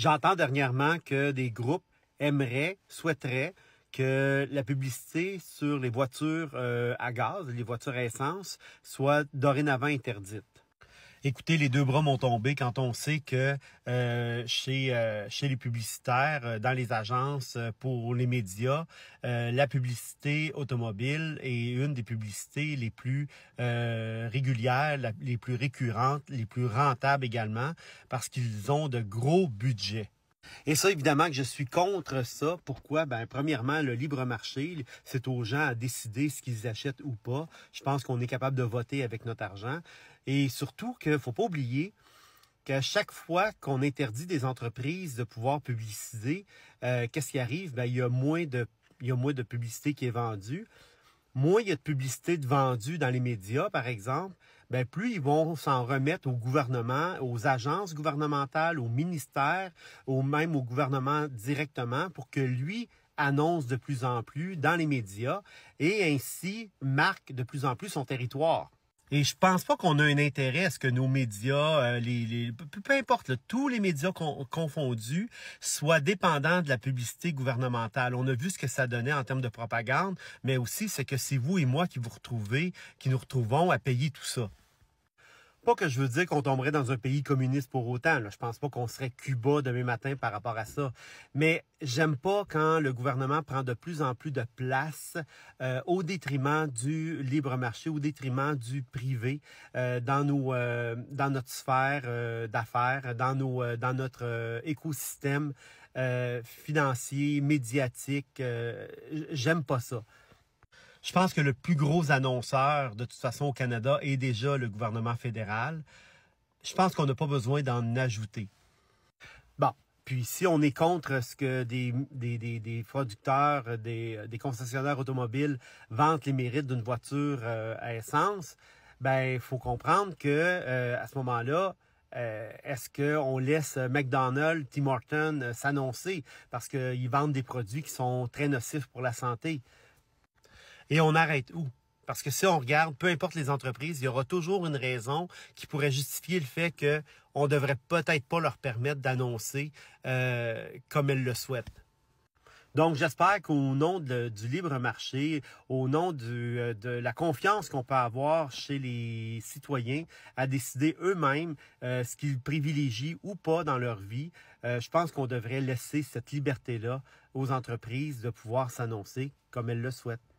J'entends dernièrement que des groupes aimeraient, souhaiteraient que la publicité sur les voitures euh, à gaz, les voitures à essence, soit dorénavant interdite. Écoutez, Les deux bras m'ont tombé quand on sait que euh, chez, euh, chez les publicitaires, euh, dans les agences pour les médias, la publicité automobile est une des publicités les plus régulières, les plus récurrentes, les plus rentables également, parce qu'ils ont de gros budgets. Et ça, évidemment que je suis contre ça. Pourquoi? Ben, premièrement, le libre marché, c'est aux gens à décider ce qu'ils achètent ou pas. Je pense qu'on est capable de voter avec notre argent. Et surtout qu'il ne faut pas oublier qu'à chaque fois qu'on interdit des entreprises de pouvoir publiciser, euh, qu'est-ce qui arrive? Ben, y a moins il y a moins de publicité qui est vendue moins il y a de publicité de vendue dans les médias, par exemple, ben plus ils vont s'en remettre au gouvernement, aux agences gouvernementales, aux ministères, ou même au gouvernement directement pour que lui annonce de plus en plus dans les médias et ainsi marque de plus en plus son territoire. Et je pense pas qu'on a un intérêt à ce que nos médias, euh, les, les, peu, importe, tous les médias confondus, soient dépendants de la publicité gouvernementale. On a vu ce que ça donnait en termes de propagande, mais aussi c'est que c'est vous et moi qui vous retrouvez, qui nous retrouvons à payer tout ça. Pas que je veux dire qu'on tomberait dans un pays communiste pour autant. Là. Je pense pas qu'on serait Cuba demain matin par rapport à ça. Mais j'aime pas quand le gouvernement prend de plus en plus de place euh, au détriment du libre marché, au détriment du privé euh, dans nos, euh, dans notre sphère d'affaires, dans nos, dans notre écosystème financier, médiatique. j'aime pas ça. Je pense que le plus gros annonceur, de toute façon, au Canada est déjà le gouvernement fédéral. Je pense qu'on n'a pas besoin d'en ajouter. Bon, puis si on est contre ce que des, producteurs, des, concessionnaires automobiles vendent les mérites d'une voiture euh, à essence, ben il faut comprendre que euh, à ce moment-là, euh, est-ce qu'on laisse McDonald's, Tim Hortons s'annoncer parce qu'ils vendent des produits qui sont très nocifs pour la santé? Et on arrête où? Parce que si on regarde, peu importe les entreprises, il y aura toujours une raison qui pourrait justifier le fait que on devrait peut-être pas leur permettre d'annoncer euh, comme elles le souhaitent. Donc, j'espère qu'au nom du libre marché, au nom euh, de la confiance qu'on peut avoir chez les citoyens à décider eux-mêmes euh, ce qu'ils privilégient ou pas dans leur vie, je pense qu'on devrait laisser cette liberté-là aux entreprises de pouvoir s'annoncer comme elles le souhaitent.